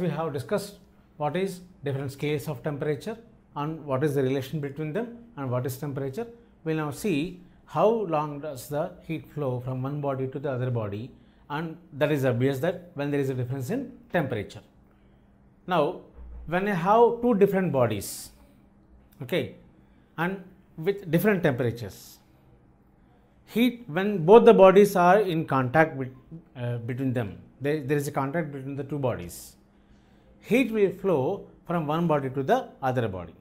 we have discussed what is different scales of temperature and what is the relation between them and what is temperature, we will now see how long does the heat flow from one body to the other body and that is obvious that when there is a difference in temperature. Now, when I have two different bodies okay, and with different temperatures, heat when both the bodies are in contact with, uh, between them, there, there is a contact between the two bodies heat will flow from one body to the other body.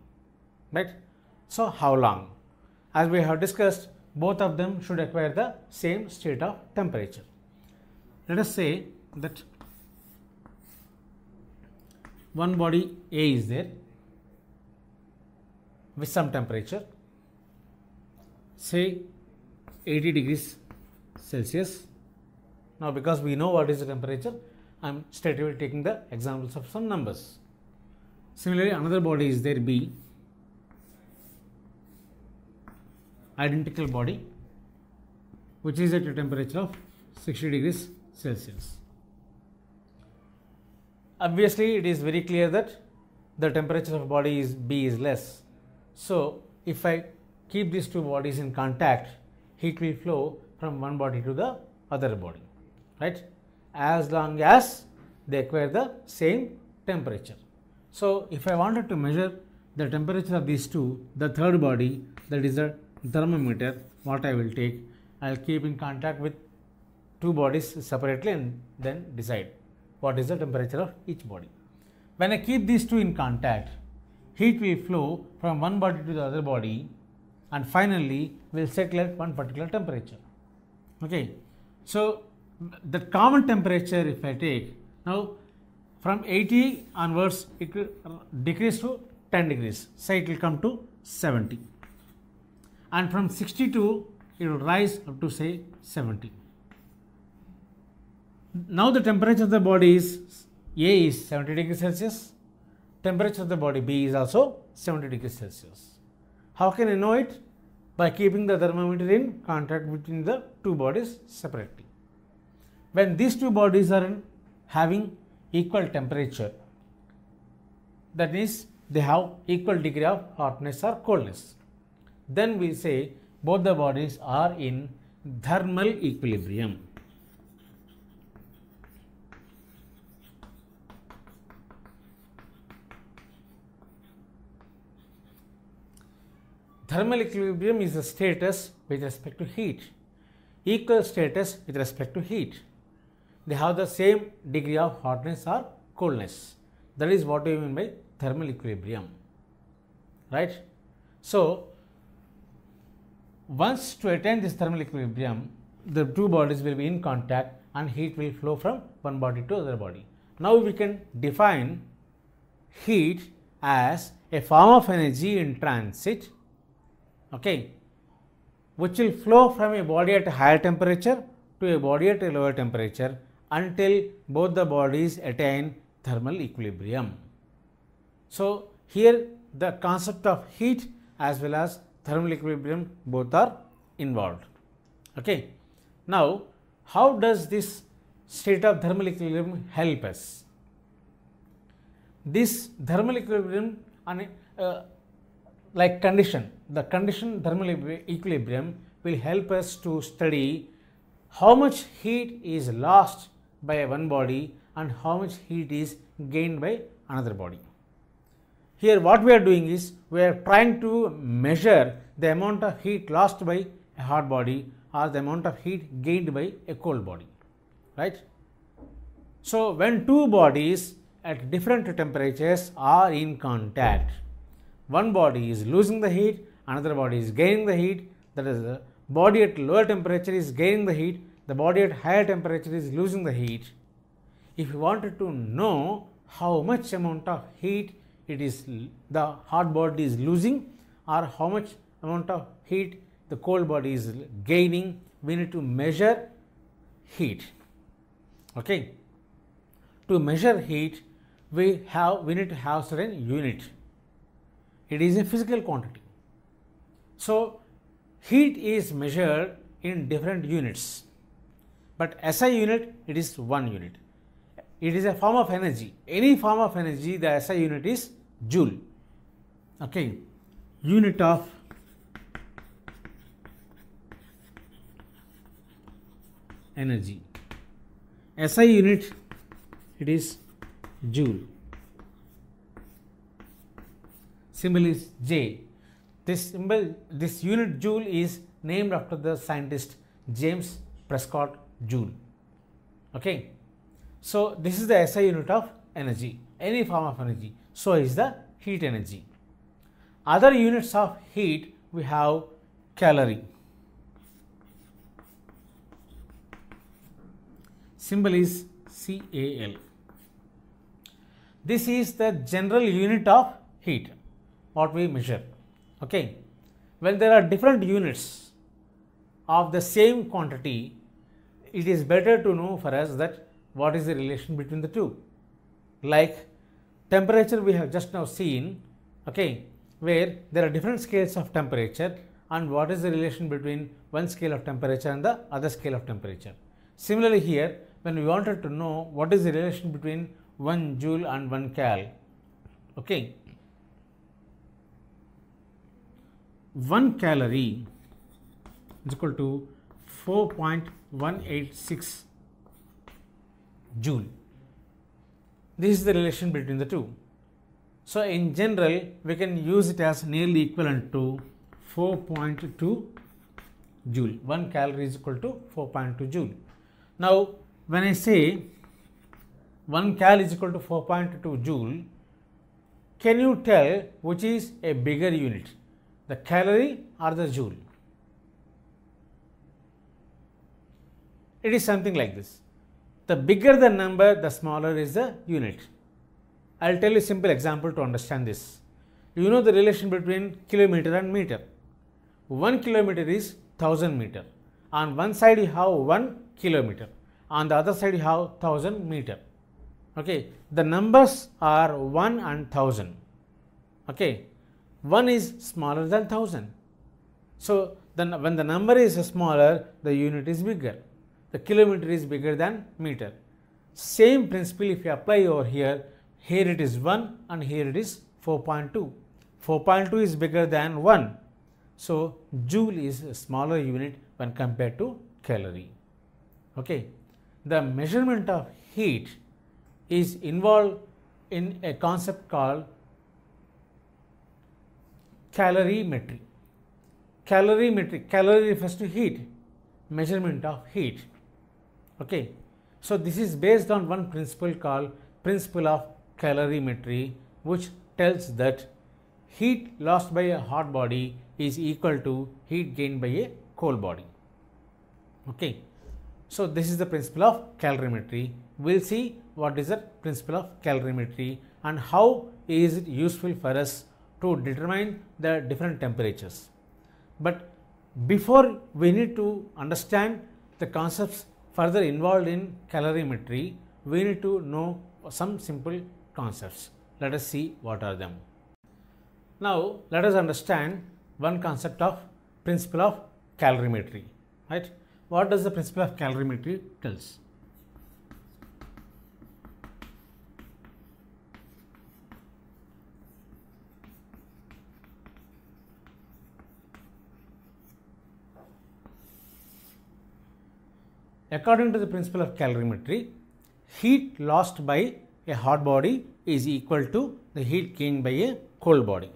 Right? So, how long? As we have discussed, both of them should acquire the same state of temperature. Let us say that one body A is there with some temperature, say 80 degrees Celsius. Now, because we know what is the temperature, I am straight taking the examples of some numbers. Similarly, another body is there B, identical body which is at a temperature of 60 degrees Celsius. Obviously, it is very clear that the temperature of body is B is less. So, if I keep these two bodies in contact, heat will flow from one body to the other body, right? as long as they acquire the same temperature. So, if I wanted to measure the temperature of these two, the third body that is the thermometer, what I will take, I will keep in contact with two bodies separately and then decide what is the temperature of each body. When I keep these two in contact, heat will flow from one body to the other body and finally will settle at one particular temperature. Okay. So, the common temperature if I take now from 80 onwards it will decrease to 10 degrees so it will come to 70 and from 62 it will rise up to say 70 now the temperature of the body is A is 70 degrees Celsius temperature of the body B is also 70 degrees Celsius how can I know it by keeping the thermometer in contact between the two bodies separately when these two bodies are having equal temperature that is they have equal degree of hotness or coldness then we say both the bodies are in thermal equilibrium thermal equilibrium is a status with respect to heat equal status with respect to heat they have the same degree of hotness or coldness. That is what we mean by thermal equilibrium. Right? So, once to attain this thermal equilibrium, the two bodies will be in contact and heat will flow from one body to other body. Now, we can define heat as a form of energy in transit okay, which will flow from a body at a higher temperature to a body at a lower temperature until both the bodies attain thermal equilibrium. So, here the concept of heat as well as thermal equilibrium both are involved. Okay. Now, how does this state of thermal equilibrium help us? This thermal equilibrium and uh, like condition, the condition thermal equilibrium will help us to study how much heat is lost by one body and how much heat is gained by another body. Here what we are doing is we are trying to measure the amount of heat lost by a hot body or the amount of heat gained by a cold body, right. So, when two bodies at different temperatures are in contact, one body is losing the heat, another body is gaining the heat, that is the body at lower temperature is gaining the heat the body at higher temperature is losing the heat. If you wanted to know how much amount of heat it is the hot body is losing or how much amount of heat the cold body is gaining, we need to measure heat. Okay. To measure heat, we have we need to have certain unit. It is a physical quantity. So, heat is measured in different units but SI unit it is one unit. It is a form of energy. Any form of energy, the SI unit is joule. Okay, unit of energy. SI unit it is joule. Symbol is J. This symbol, this unit joule is named after the scientist James Prescott joule. Okay. So, this is the SI unit of energy, any form of energy. So, is the heat energy. Other units of heat we have calorie. Symbol is CAL. This is the general unit of heat what we measure. Okay. When there are different units of the same quantity, it is better to know for us that what is the relation between the two. Like temperature we have just now seen, okay, where there are different scales of temperature and what is the relation between one scale of temperature and the other scale of temperature. Similarly here, when we wanted to know what is the relation between 1 joule and 1 cal, okay, 1 calorie is equal to 4.186 joule. This is the relation between the two. So, in general, we can use it as nearly equivalent to 4.2 joule. 1 calorie is equal to 4.2 joule. Now, when I say 1 cal is equal to 4.2 joule, can you tell which is a bigger unit, the calorie or the joule? It is something like this. The bigger the number, the smaller is the unit. I will tell you a simple example to understand this. You know the relation between kilometer and meter. 1 kilometer is 1000 meter. On one side you have 1 kilometer. On the other side you have 1000 meter. Okay. The numbers are 1 and 1000. Okay. 1 is smaller than 1000. So, then when the number is smaller, the unit is bigger the kilometer is bigger than meter. Same principle if you apply over here, here it is 1 and here it is 4.2. 4.2 is bigger than 1. So, joule is a smaller unit when compared to calorie. Okay. The measurement of heat is involved in a concept called calorimetry. Calorimetry, calorie refers to heat, measurement of heat. Okay. So, this is based on one principle called principle of calorimetry which tells that heat lost by a hot body is equal to heat gained by a cold body. Okay. So, this is the principle of calorimetry. We will see what is the principle of calorimetry and how is it useful for us to determine the different temperatures. But before we need to understand the concepts further involved in calorimetry, we need to know some simple concepts. Let us see what are them. Now, let us understand one concept of principle of calorimetry, right? What does the principle of calorimetry tells? According to the principle of calorimetry, heat lost by a hot body is equal to the heat gained by a cold body.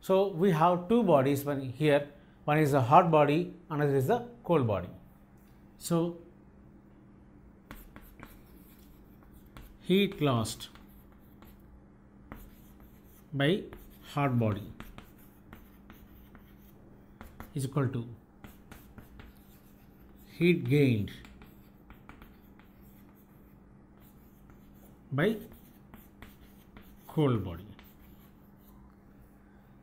So, we have two bodies one here, one is a hot body, another is a cold body. So, heat lost by hot body is equal to heat gained by cold body.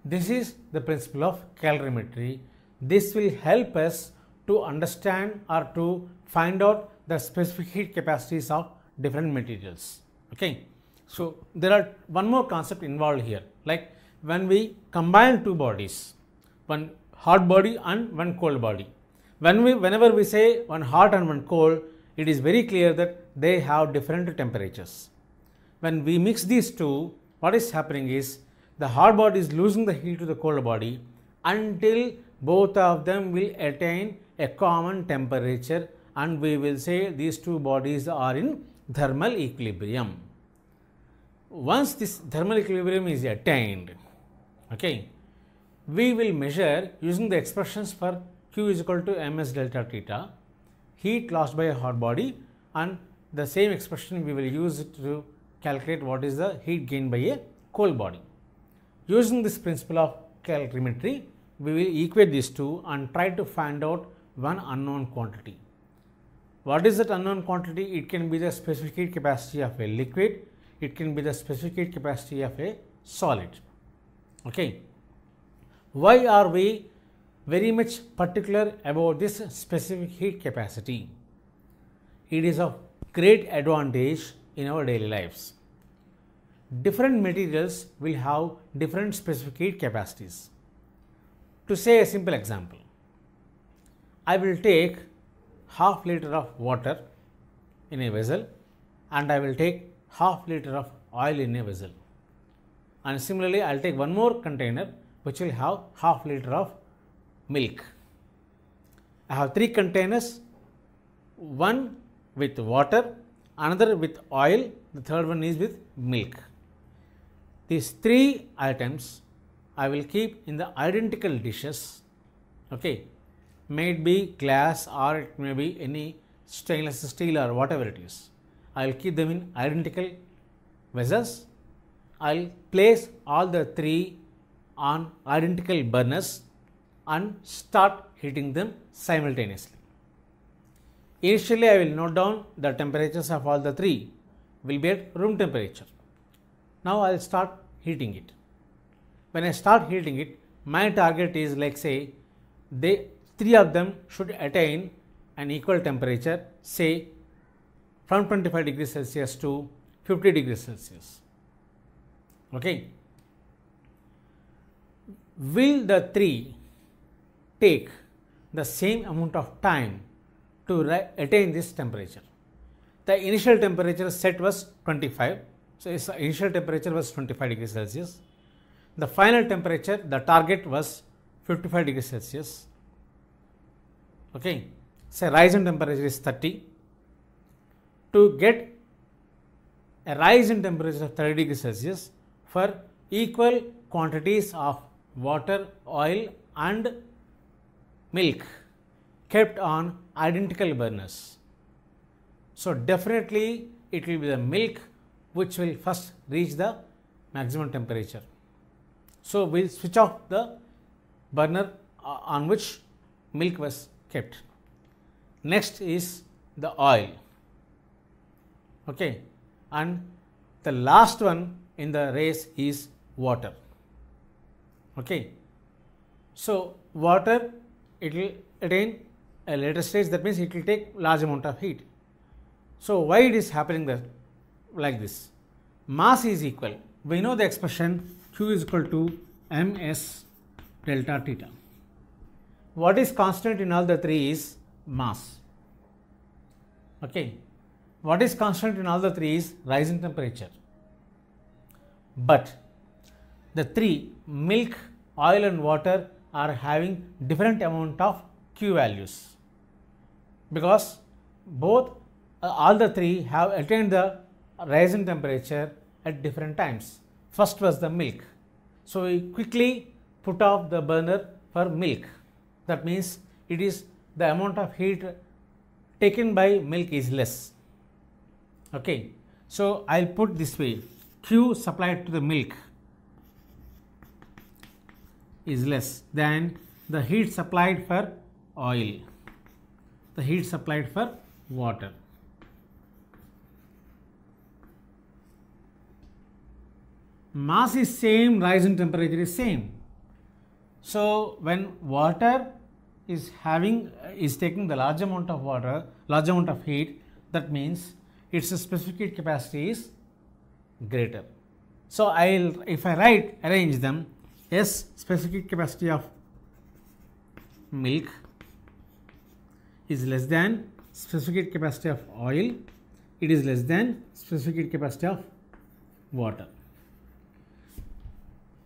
This is the principle of calorimetry. This will help us to understand or to find out the specific heat capacities of different materials. Okay. So, there are one more concept involved here like when we combine two bodies, one hot body and one cold body. When we whenever we say one hot and one cold, it is very clear that they have different temperatures when we mix these two, what is happening is the hard body is losing the heat to the cold body until both of them will attain a common temperature and we will say these two bodies are in thermal equilibrium. Once this thermal equilibrium is attained, okay, we will measure using the expressions for Q is equal to ms delta theta, heat lost by a hot body and the same expression we will use to calculate what is the heat gained by a coal body. Using this principle of calorimetry, we will equate these two and try to find out one unknown quantity. What is that unknown quantity? It can be the specific heat capacity of a liquid, it can be the specific heat capacity of a solid. Okay. Why are we very much particular about this specific heat capacity? It is of great advantage in our daily lives. Different materials will have different specific heat capacities. To say a simple example, I will take half liter of water in a vessel and I will take half liter of oil in a vessel. And similarly, I will take one more container which will have half liter of milk. I have three containers, one with water another with oil, the third one is with milk. These three items I will keep in the identical dishes, okay, may it be glass or it may be any stainless steel or whatever it is. I will keep them in identical vessels. I will place all the three on identical burners and start heating them simultaneously. Initially, I will note down the temperatures of all the three will be at room temperature. Now, I will start heating it. When I start heating it, my target is like say they three of them should attain an equal temperature say from 25 degrees Celsius to 50 degrees Celsius. Okay. Will the three take the same amount of time to attain this temperature. The initial temperature set was 25. So, its initial temperature was 25 degrees Celsius. The final temperature, the target was 55 degrees Celsius. Okay. Say so, rise in temperature is 30. To get a rise in temperature of 30 degrees Celsius for equal quantities of water, oil and milk kept on identical burners. So definitely it will be the milk which will first reach the maximum temperature. So we will switch off the burner uh, on which milk was kept. Next is the oil. Okay. And the last one in the race is water. Okay. So water it will attain a later stage that means it will take large amount of heat so why it is happening that like this mass is equal we know the expression q is equal to ms delta theta what is constant in all the three is mass okay what is constant in all the three is rising temperature but the three milk oil and water are having different amount of q values because both uh, all the three have attained the rise in temperature at different times. First was the milk. So, we quickly put off the burner for milk. That means, it is the amount of heat taken by milk is less. Okay. So, I will put this way Q supplied to the milk is less than the heat supplied for oil the heat supplied for water. Mass is same, rise in temperature is same. So when water is having is taking the large amount of water, large amount of heat, that means its specific heat capacity is greater. So I'll if I write arrange them S specific capacity of milk is less than specific heat capacity of oil, it is less than specific heat capacity of water.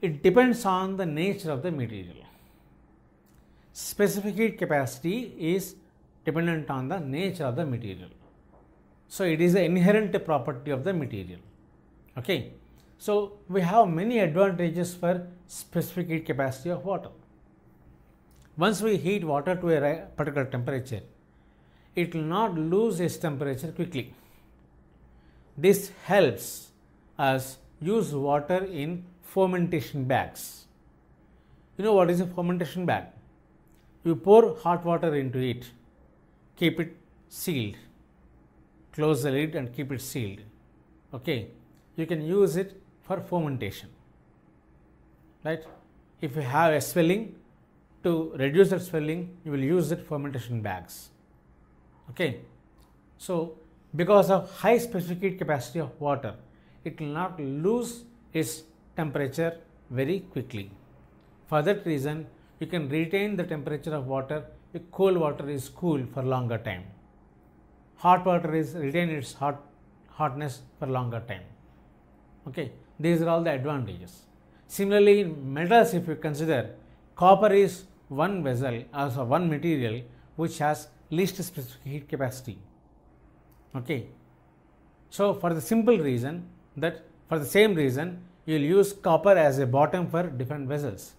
It depends on the nature of the material. Specific heat capacity is dependent on the nature of the material. So, it is the inherent property of the material. Okay. So, we have many advantages for specific heat capacity of water. Once we heat water to a particular temperature, it will not lose its temperature quickly. This helps us use water in fermentation bags. You know what is a fermentation bag? You pour hot water into it, keep it sealed, close the lid and keep it sealed. Okay, you can use it for fermentation. Right? If you have a swelling, to reduce that swelling, you will use it fermentation bags. Okay. So, because of high specific heat capacity of water, it will not lose its temperature very quickly. For that reason, you can retain the temperature of water if cold water is cool for longer time. Hot water is retain its hot hotness for longer time. Okay. These are all the advantages. Similarly, in metals if you consider, Copper is one vessel, also one material which has least specific heat capacity. Okay. So, for the simple reason that for the same reason you will use copper as a bottom for different vessels.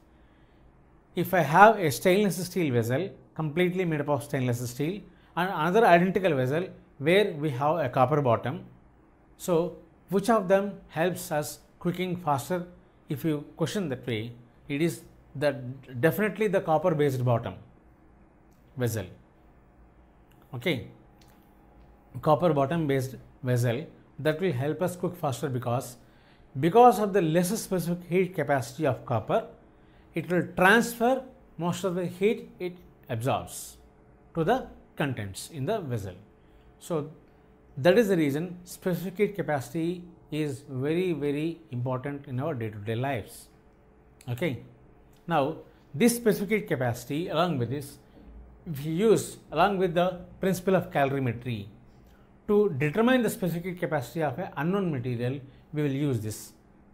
If I have a stainless steel vessel completely made up of stainless steel and another identical vessel where we have a copper bottom. So, which of them helps us cooking faster if you question that way? It is that definitely the copper based bottom vessel okay copper bottom based vessel that will help us cook faster because because of the less specific heat capacity of copper it will transfer most of the heat it absorbs to the contents in the vessel so that is the reason specific heat capacity is very very important in our day to day lives okay now, this specific capacity along with this, we use along with the principle of calorimetry. To determine the specific capacity of an unknown material, we will use this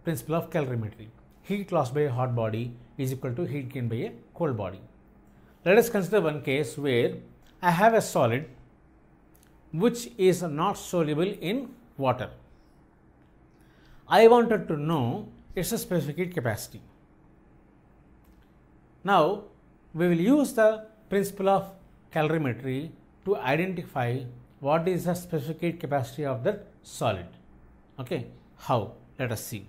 principle of calorimetry. Heat loss by a hot body is equal to heat gain by a cold body. Let us consider one case where I have a solid which is not soluble in water. I wanted to know its specific heat capacity. Now, we will use the principle of calorimetry to identify what is the specific capacity of that solid. Okay, how? Let us see.